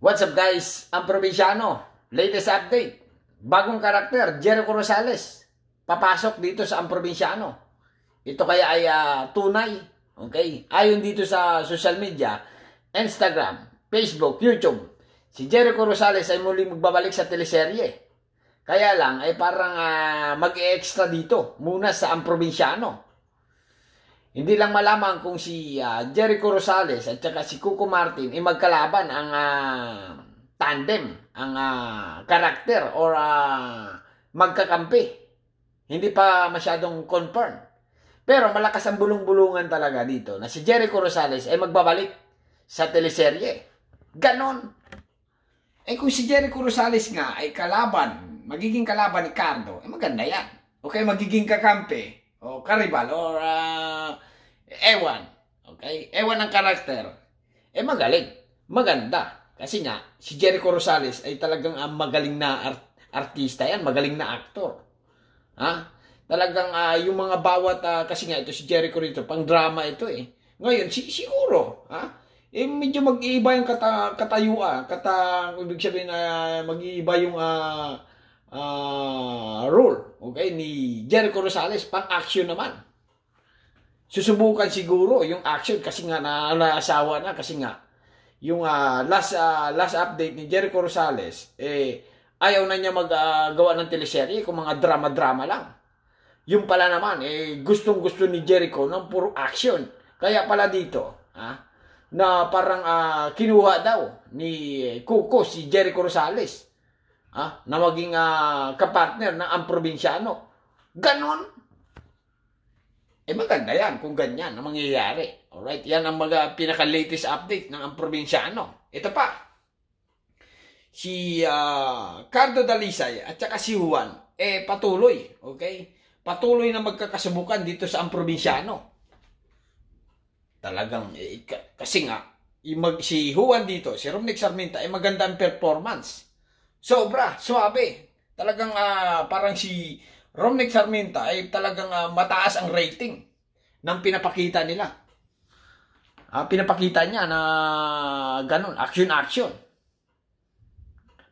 What's up guys? Ang probinsyano, latest update. Bagong karakter, Jericho Rosales. Papasok dito sa ang probinsyano. Ito kaya ay uh, tunay. Okay? Ayon dito sa social media, Instagram, Facebook, YouTube. Si Jericho Rosales ay muli magbabalik sa teleserye. Kaya lang ay parang uh, ah, mag-extra dito muna sa ang probinsyano. Hindi lang malamang kung si uh, Jericho Rosales at saka si Cuco Martin ay magkalaban ang uh, tandem, ang uh, karakter or uh, magkakampi. Hindi pa masyadong confirm. Pero malakas ang bulong-bulungan talaga dito na si Jericho Rosales ay magbabalik sa teleserye. Ganon. Eh kung si Jericho Rosales nga ay kalaban, magiging kalaban ni Cardo, eh maganda yan. O kaya magiging kakampi, o karibal, or uh, Ewan. Okay? Ewan ang karakter. Eh magaling. Maganda. Kasi nga, si Jericho Rosales ay talagang ang ah, magaling na art artista yan. Magaling na actor. Ha? Talagang uh, yung mga bawat, uh, kasi nga ito si Jericho rito, pang drama ito eh. Ngayon, si, si ha? Eh, medyo mag-iiba yung kata, katayuan, kata, ibig sabihin na uh, mag-iiba yung uh, uh, role, okay, ni Jericho Rosales, pang action naman susubukan siguro yung action kasi nga na naasawa na kasi nga yung uh, last uh, last update ni Jericho Rosales eh ayaw na niya maggawa ah, uh, ng teleserye kung mga drama-drama lang. Yung pala naman eh gustong-gusto ni Jericho ng puro action. Kaya pala dito, ha? na parang uh, kinuha daw ni Coco si Jericho Rosales. Ha? na maging uh, kapartner ng ang probinsyano. Ganon eh maganda yan kung ganyan ang mangyayari. Alright, yan ang mga pinaka-latest update ng ang probinsyano. Ito pa, si uh, Cardo Dalisay at saka si Juan, eh patuloy, okay? Patuloy na magkakasubukan dito sa ang probinsyano. Talagang, eh, kasi nga, mag, si Juan dito, si Romnick Sarmenta, eh maganda ang performance. Sobra, suabe. Talagang uh, parang si Romnick Sarmenta ay talagang uh, mataas ang rating ng pinapakita nila. Uh, pinapakita niya na ganun, action-action.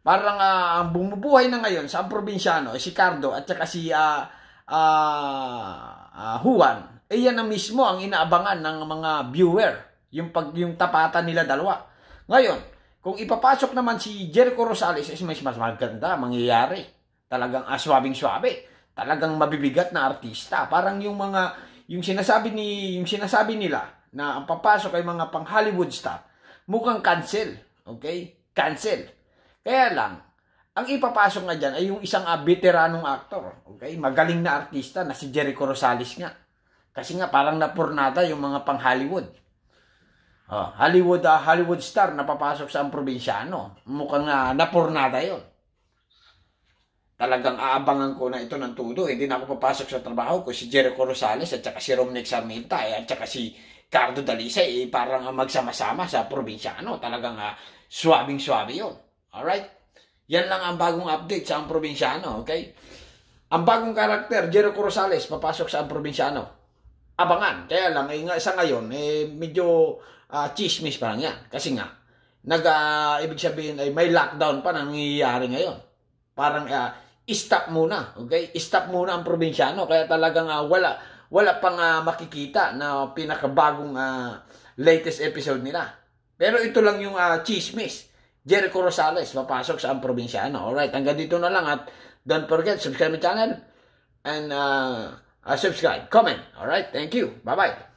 Parang uh, ang bumubuhay na ngayon sa probinsyano, si Cardo at saka si uh, uh, uh, Juan, eh yan na mismo ang inaabangan ng mga viewer, yung, pag, yung tapatan nila dalawa. Ngayon, kung ipapasok naman si Jericho Rosales, is eh, mas, mas maganda mangyayari. Talagang aswabing-swabe talagang mabibigat na artista. Parang yung mga yung sinasabi ni yung sinasabi nila na ang papasok ay mga pang Hollywood star, mukhang cancel. Okay? Cancel. Kaya lang, ang ipapasok nga dyan ay yung isang uh, veteranong actor. Okay? Magaling na artista na si Jericho Rosales nga. Kasi nga parang napurnada yung mga pang ah, Hollywood. Oh, ah, Hollywood uh, Hollywood star na papasok sa ang probinsyano. Mukhang uh, napurnada 'yon talagang aabangan ko na ito ng todo. Hindi na ako papasok sa trabaho ko. Si Jericho Rosales at saka si Romnick Sarmenta eh, at saka si Cardo Dalisa eh, parang magsama-sama sa probinsyano. talagang uh, ah, swabing-swabe yun. Alright? Yan lang ang bagong update sa ang probinsyano, okay? Ang bagong karakter, Jericho Rosales, papasok sa ang probinsyano. Abangan. Kaya lang, eh, sa ngayon, eh, medyo uh, chismis pa lang yan. Kasi nga, nag, uh, ibig sabihin, ay eh, may lockdown pa nangyayari ngayon. Parang uh, stop muna. Okay? Stop muna ang probinsyano. Kaya talagang uh, wala wala pang uh, makikita na pinakabagong uh, latest episode nila. Pero ito lang yung uh, chismis. Jericho Rosales papasok sa ang probinsyano. Alright, hanggang dito na lang at don't forget subscribe my channel and uh, uh, subscribe, comment. Alright, thank you. Bye-bye.